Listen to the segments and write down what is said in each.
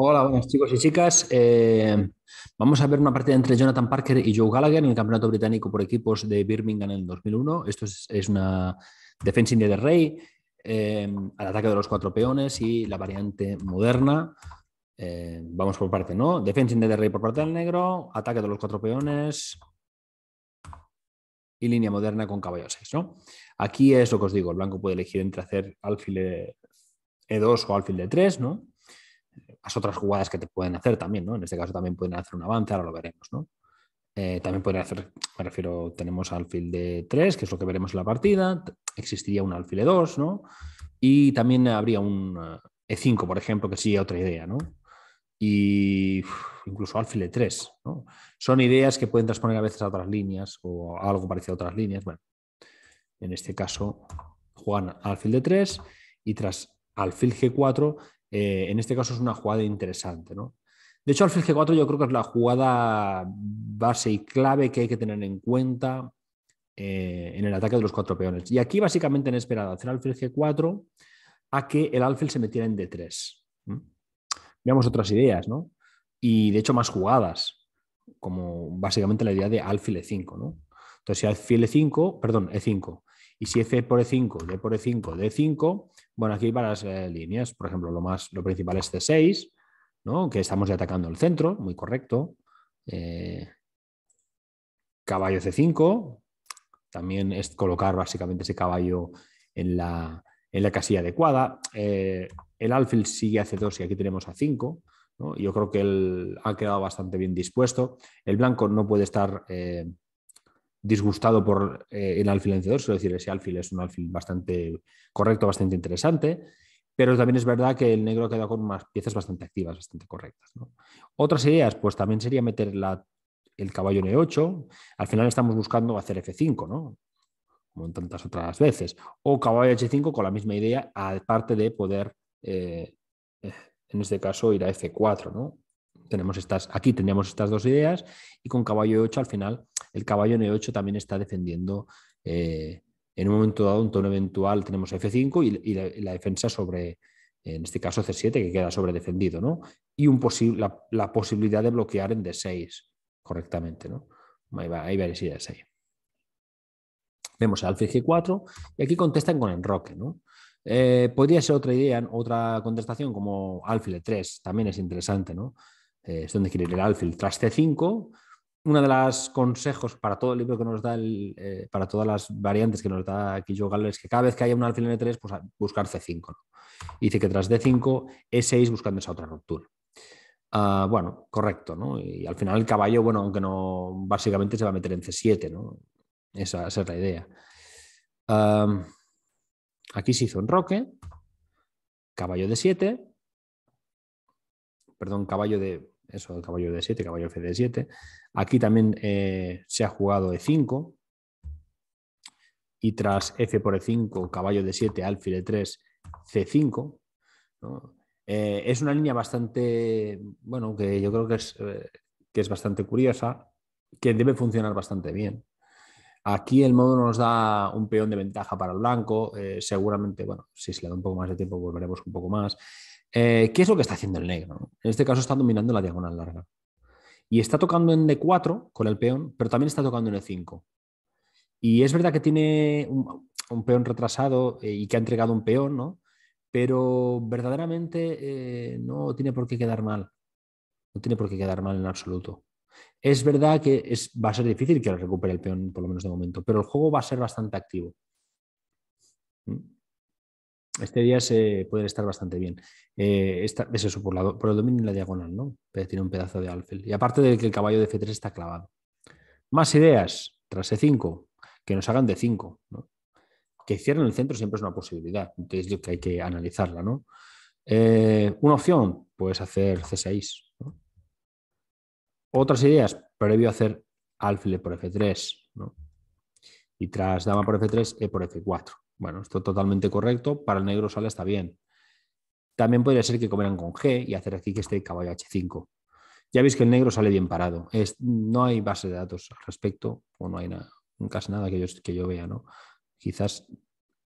Hola, buenas chicos y chicas. Eh, vamos a ver una partida entre Jonathan Parker y Joe Gallagher en el Campeonato Británico por equipos de Birmingham en el 2001. Esto es, una Defense india de rey, eh, al ataque de los cuatro peones y la variante moderna. Eh, vamos por parte, ¿no? Defense india de rey por parte del negro, ataque de los cuatro peones, y línea moderna con caballos, 6. ¿no? Aquí es lo que os digo, el blanco puede elegir entre hacer alfil E2 o alfil D3, ¿no? las otras jugadas que te pueden hacer también, ¿no? En este caso también pueden hacer un avance, ahora lo veremos, ¿no? Eh, también pueden hacer, me refiero, tenemos alfil de 3, que es lo que veremos en la partida, existiría un alfil de 2, ¿no? Y también habría un E5, eh, e por ejemplo, que sigue otra idea, ¿no? Y incluso alfil de 3, ¿no? Son ideas que pueden transponer a veces a otras líneas o algo parecido a otras líneas. Bueno, en este caso juegan alfil de 3 y tras alfil G4 eh, en este caso es una jugada interesante. ¿no? De hecho, alfil G4 yo creo que es la jugada base y clave que hay que tener en cuenta eh, en el ataque de los cuatro peones. Y aquí básicamente han esperado hacer alfil G4 a que el alfil se metiera en D3. Veamos otras ideas, ¿no? Y de hecho más jugadas, como básicamente la idea de alfil E5, ¿no? Entonces, si alfil E5, perdón, E5, y si F por E5, D por E5, D5, bueno, aquí para las eh, líneas, por ejemplo, lo, más, lo principal es C6, ¿no? que estamos ya atacando el centro, muy correcto. Eh, caballo C5, también es colocar básicamente ese caballo en la, en la casilla adecuada. Eh, el alfil sigue a C2 y aquí tenemos a 5. Yo creo que él ha quedado bastante bien dispuesto. El blanco no puede estar disgustado por eh, el alfil C2, es decir, ese alfil es un alfil bastante correcto, bastante interesante, pero también es verdad que el negro queda con unas piezas bastante activas, bastante correctas. Otras ideas, pues también sería meter el caballo en E8, al final estamos buscando hacer F5, ¿no? como en tantas otras veces, o caballo H5 con la misma idea, aparte de poder, eh, eh, en este caso, ir a F4, ¿no? Tenemos estas, aquí tenemos estas dos ideas y con caballo E8 al final el caballo en E8 también está defendiendo eh, en un momento dado, un tono eventual, tenemos F5 y, la, defensa sobre, en este caso C7, que queda sobredefendido, ¿no? Y un la, posibilidad de bloquear en D6 correctamente, ¿no? varias ideas ahí Vemos alfil G4 y aquí contestan con enroque, ¿no? Eh, podría ser otra idea, otra contestación como alfil e 3 también es interesante, ¿no? Eh, es donde quiere ir el alfil tras C5, uno de los consejos para todo el libro que nos da, eh, para todas las variantes que nos da aquí Joe Galler, es que cada vez que haya un alfil en E3, pues buscar C5. Dice que tras D5, E6 buscando esa otra ruptura. Ah, bueno, correcto, ¿no? Y al final el caballo, bueno, aunque no, básicamente se va a meter en C7, ¿no? Esa, es la idea. aquí se hizo roque caballo de 7, perdón, caballo de eso el caballo de 7, caballo f de 7. Aquí también eh, se ha jugado e5 y tras f por e5, caballo de 7, alfil de 3, c5. Eh, es una línea bastante, bueno, que yo creo que es, eh, que es bastante curiosa, que debe funcionar bastante bien. Aquí el modo nos da un peón de ventaja para el blanco. seguramente, bueno, si se le da un poco más de tiempo, volveremos un poco más. Eh, ¿Qué es lo que está haciendo el negro? En este caso está dominando la diagonal larga. Y está tocando en D4 con el peón, pero también está tocando en E5. Y es verdad que tiene un, peón retrasado eh, y que ha entregado un peón, ¿no? Pero verdaderamente eh, no tiene por qué quedar mal. No tiene por qué quedar mal en absoluto. Es verdad que es, va a ser difícil que recupere el peón, por lo menos de momento, pero el juego va a ser bastante activo. ¿Mm? este día se puede estar bastante bien. Eh, es eso, por, la, el dominio en la diagonal, ¿no? Tiene un pedazo de alfil. Y aparte de que el caballo de F3 está clavado. Más ideas, tras E5, que nos hagan de 5, ¿no? Que cierren el centro siempre es una posibilidad, entonces que hay que analizarla, ¿no? Eh, una opción, pues hacer C6. Otras ideas, previo a hacer alfil por F3, Y tras dama por F3, E por F4. Bueno, esto es totalmente correcto. Para el negro sale está bien. También podría ser que comieran con G y hacer aquí que esté caballo H5. Ya veis que el negro sale bien parado. Es, no hay base de datos al respecto, o no hay nada, casi nada que yo, vea, ¿no? Quizás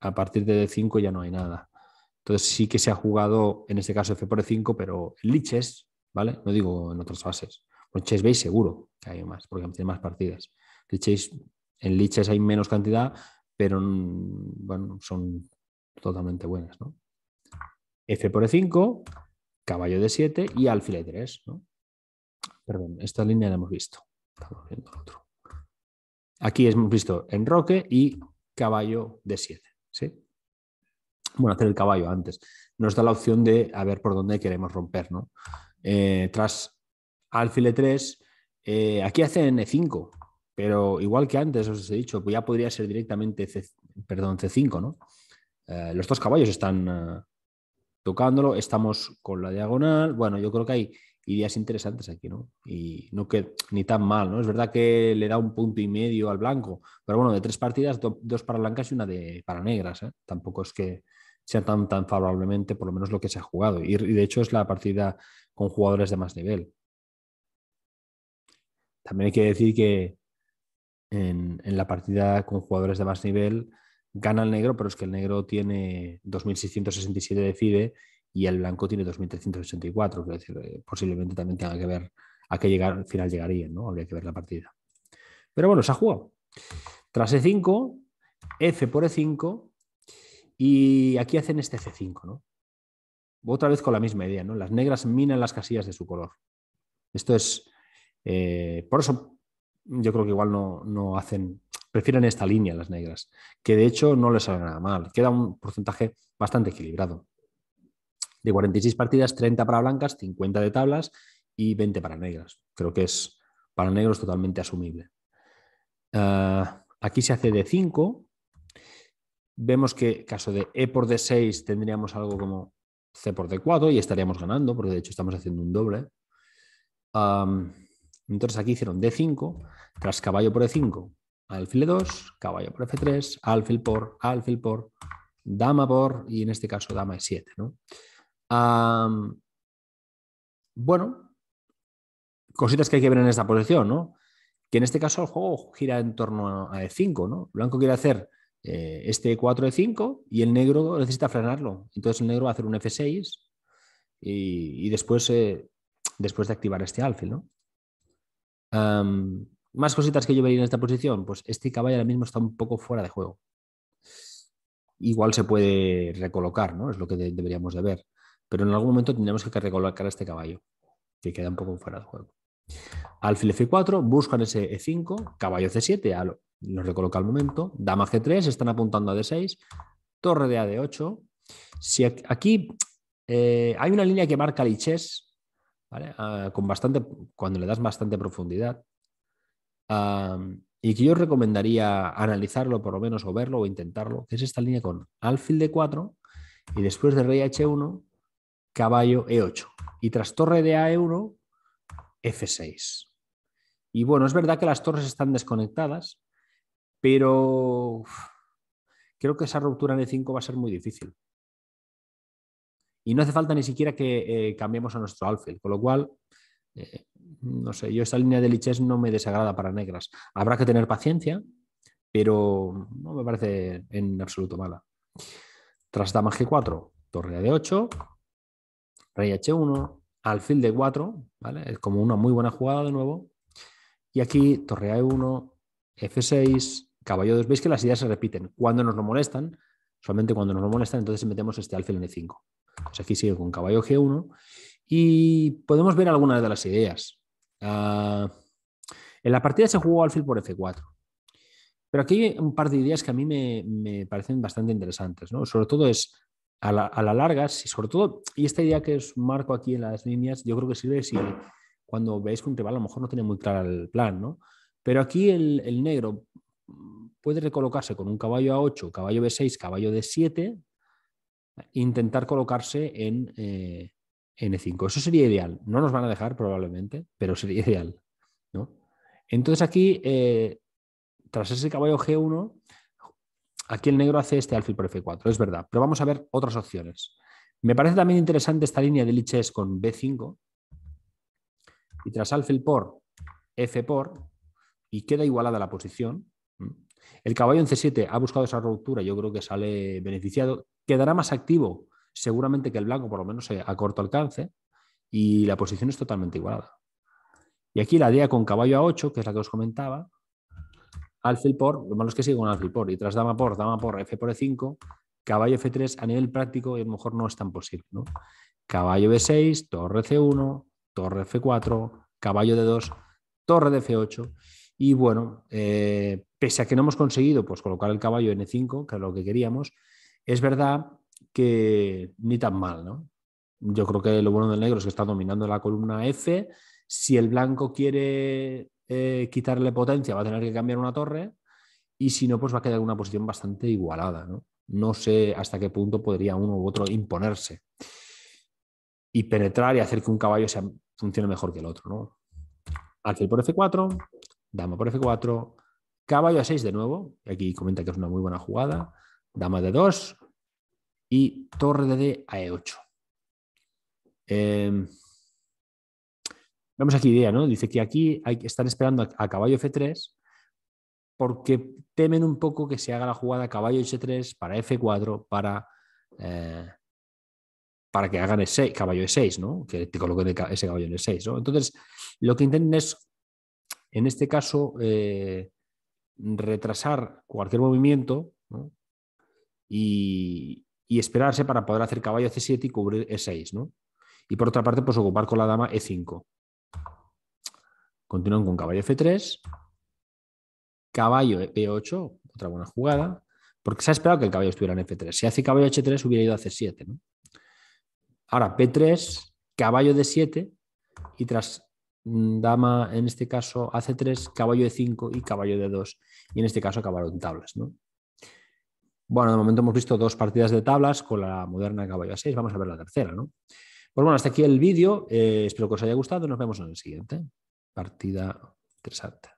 a partir de D5 ya no hay nada. Entonces sí que se ha jugado, en este caso, F por E5, pero liches, ¿vale? No digo en otras fases. Con liches veis seguro que hay más, porque tiene más partidas. en liches hay menos cantidad, pero bueno, son totalmente buenas. ¿no? F por E5, caballo de 7 y alfil E3. Perdón, esta línea la hemos visto. Aquí hemos visto enroque y caballo de 7. Bueno, hacer el caballo antes. Nos da la opción de a ver por dónde queremos romper. ¿no? Eh, tras alfil E3, eh, aquí hacen e 5 pero igual que antes os he dicho, ya podría ser directamente C, perdón, C5, ¿no? Eh, los dos caballos están eh, tocándolo, estamos con la diagonal. Bueno, yo creo que hay ideas interesantes aquí, ¿no? Y no que ni tan mal, ¿no? Es verdad que le da un punto y medio al blanco, pero bueno, de tres partidas, dos para blancas y una de para negras, ¿eh? Tampoco es que sea tan, tan favorablemente, por lo menos lo que se ha jugado. y de hecho es la partida con jugadores de más nivel. También hay que decir que en, la partida con jugadores de más nivel, gana el negro, pero es que el negro tiene 2.667 de FIDE y el blanco tiene 2.384, quiero decir, eh, posiblemente también tenga que ver a qué llegar, al final llegaría, ¿no? Habría que ver la partida. Pero bueno, se ha jugado. Tras E5, F por E5, y aquí hacen este C5, ¿no? Otra vez con la misma idea, ¿no? Las negras minan las casillas de su color. Esto es, eh, por eso yo creo que igual no, hacen, prefieren esta línea las negras, que de hecho no les sale nada mal, queda un porcentaje bastante equilibrado. De 46 partidas, 30 para blancas, 50 de tablas y 20 para negras. Creo que es para negros totalmente asumible. Ah, aquí se hace de 5. Vemos que caso de E por D6 tendríamos algo como C por D4 y estaríamos ganando, porque de hecho estamos haciendo un doble. Ah, entonces aquí hicieron D5, tras caballo por E5, alfil E2, caballo por F3, alfil por, alfil por, dama por, y en este caso dama E7. ¿no? bueno, cositas que hay que ver en esta posición, ¿no? Que en este caso el juego gira en torno a E5, ¿no? Blanco quiere hacer eh, este este 4 E5 y el negro necesita frenarlo. Entonces el negro va a hacer un F6 y, después, eh, después de activar este alfil, ¿no? más cositas que yo vería en esta posición. Pues este caballo ahora mismo está un poco fuera de juego. Igual se puede recolocar, ¿no? Es lo que deberíamos de ver. Pero en algún momento tendremos que recolocar a este caballo, que queda un poco fuera de juego. Alfil F4, buscan ese E5, caballo C7, lo, recoloca al momento. Dama c 3 están apuntando a D6. Torre de A de 8. Si aquí eh, hay una línea que marca Lichess, Ah, con bastante, cuando le das bastante profundidad. y que yo recomendaría analizarlo por lo menos o verlo o intentarlo, que es esta línea con alfil de 4 y después de rey h1, caballo e8 y tras torre de a1, f6. Y bueno, es verdad que las torres están desconectadas, pero creo que esa ruptura en e5 va a ser muy difícil y no hace falta ni siquiera que eh, cambiemos a nuestro alfil. con lo cual, eh, no sé, yo esta línea de Liches no me desagrada para negras. Habrá que tener paciencia, pero no me parece en absoluto mala. Tras dama G4, torre de 8 rey H1, alfil de 4, ¿vale? Es como una muy buena jugada de nuevo. Y aquí torre A1, F6, caballo 2. Veis que las ideas se repiten. Cuando nos lo molestan, solamente cuando nos lo molestan, entonces metemos este alfil en E5 aquí sigue con caballo G1 y podemos ver algunas de las ideas. Ah, en la partida se jugó alfil por F4. Pero aquí hay un par de ideas que a mí me, parecen bastante interesantes, Sobre todo es a la, larga, sobre todo, y esta idea que os marco aquí en las líneas, yo creo que sirve si cuando veis que un rival a lo mejor no tiene muy claro el plan, Pero aquí el, el negro puede recolocarse con un caballo A8, caballo B6, caballo D7, intentar colocarse en eh, N5. E Eso sería ideal. No nos van a dejar probablemente, pero sería ideal. Entonces aquí, eh, tras ese caballo G1, aquí el negro hace este alfil por F4, es verdad, pero vamos a ver otras opciones. Me parece también interesante esta línea de liches con B5 y tras alfil por F por y queda igualada la posición. El caballo en C7 ha buscado esa ruptura, yo creo que sale beneficiado. Quedará más activo seguramente que el blanco, por lo menos eh, a corto alcance, y la posición es totalmente igualada. Y aquí la DEA con caballo a 8, que es la que os comentaba, alfil por, lo malo es que sigue con alfil por, y tras dama por, dama por, f por e5, caballo f3 a nivel práctico a lo mejor no es tan posible. Caballo b6, torre c1, torre f4, caballo d2, torre de f8. Y bueno, eh, pese a que no hemos conseguido pues, colocar el caballo en e 5 que es lo que queríamos, es verdad que ni tan mal, ¿no? Yo creo que lo bueno del negro es que está dominando la columna F. Si el blanco quiere eh, quitarle potencia, va a tener que cambiar una torre. Y si no, pues va a quedar una posición bastante igualada, ¿no? sé hasta qué punto podría uno u otro imponerse y penetrar y hacer que un caballo funcione mejor que el otro, ¿no? Alfil por F4, dama por F4, caballo a 6 de nuevo. Aquí comenta que es una muy buena jugada dama de 2 y torre de D a E8. Eh, em, vemos aquí idea, ¿no? Dice que aquí hay, están esperando a, caballo F3 porque temen un poco que se haga la jugada caballo H3 para F4 eh, para, que hagan caballo E6, ¿no? Que te coloquen ese caballo en E6, ¿no? Entonces, lo que intentan es, en este caso, eh, retrasar cualquier movimiento, ¿no? y, esperarse para poder hacer caballo C7 y cubrir E6, ¿no? Y por otra parte, pues ocupar con la dama E5. Continúan con caballo F3, caballo E8, otra buena jugada, porque se ha esperado que el caballo estuviera en F3. Si hace caballo H3 hubiera ido a C7, ¿no? Ahora P3, caballo D7 y tras mm, dama, en este caso a 3 caballo E5 y caballo D2 y en este caso acabaron tablas, ¿no? Bueno, de momento hemos visto dos partidas de tablas con la moderna caballo 6. Vamos a ver la tercera, ¿no? Pues bueno, hasta aquí el vídeo. Eh, espero que os haya gustado. Nos vemos en el siguiente. Partida interesante.